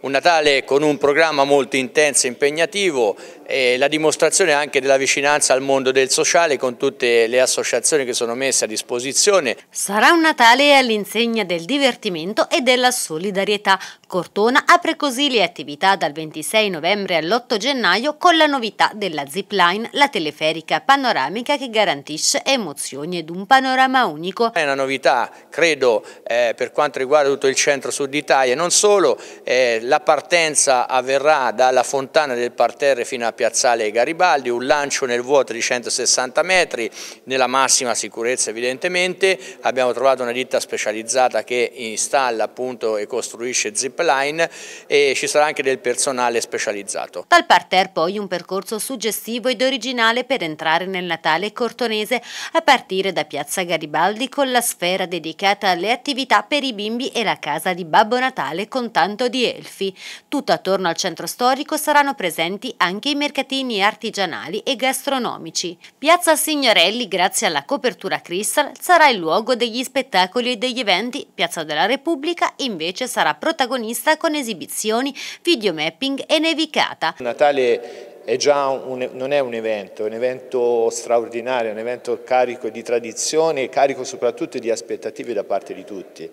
Un Natale con un programma molto intenso e impegnativo eh, la dimostrazione anche della vicinanza al mondo del sociale con tutte le associazioni che sono messe a disposizione. Sarà un Natale all'insegna del divertimento e della solidarietà. Cortona apre così le attività dal 26 novembre all'8 gennaio con la novità della zipline, la teleferica panoramica che garantisce emozioni ed un panorama unico. È una novità, credo, eh, per quanto riguarda tutto il centro-sud Italia, non solo, eh, la partenza avverrà dalla fontana del parterre fino a piazzale Garibaldi, un lancio nel vuoto di 160 metri, nella massima sicurezza evidentemente, abbiamo trovato una ditta specializzata che installa appunto e costruisce zipline e ci sarà anche del personale specializzato. Dal parterre poi un percorso suggestivo ed originale per entrare nel Natale cortonese a partire da piazza Garibaldi con la sfera dedicata alle attività per i bimbi e la casa di Babbo Natale con tanto di elfi. Tutto attorno al centro storico saranno presenti anche i mercati mercatini artigianali e gastronomici. Piazza Signorelli, grazie alla copertura Crystal, sarà il luogo degli spettacoli e degli eventi, Piazza della Repubblica invece sarà protagonista con esibizioni, videomapping e nevicata. Natale è un, non è un evento, è un evento straordinario, un evento carico di tradizione e carico soprattutto di aspettative da parte di tutti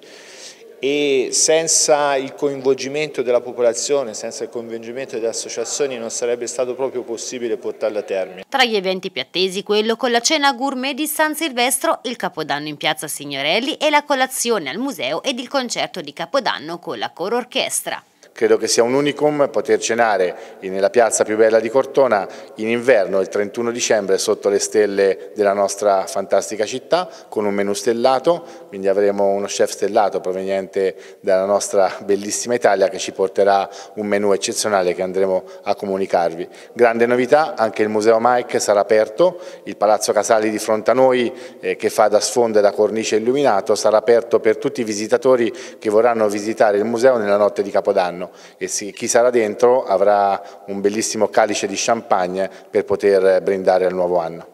e senza il coinvolgimento della popolazione, senza il coinvolgimento delle associazioni non sarebbe stato proprio possibile portarla a termine. Tra gli eventi più attesi quello con la cena gourmet di San Silvestro, il Capodanno in Piazza Signorelli e la colazione al museo ed il concerto di Capodanno con la coro orchestra. Credo che sia un unicum poter cenare nella piazza più bella di Cortona in inverno il 31 dicembre sotto le stelle della nostra fantastica città con un menù stellato, quindi avremo uno chef stellato proveniente dalla nostra bellissima Italia che ci porterà un menù eccezionale che andremo a comunicarvi. Grande novità, anche il Museo Mike sarà aperto, il Palazzo Casali di fronte a noi eh, che fa da sfondo e da cornice illuminato sarà aperto per tutti i visitatori che vorranno visitare il museo nella notte di Capodanno anno e si, chi sarà dentro avrà un bellissimo calice di champagne per poter brindare al nuovo anno.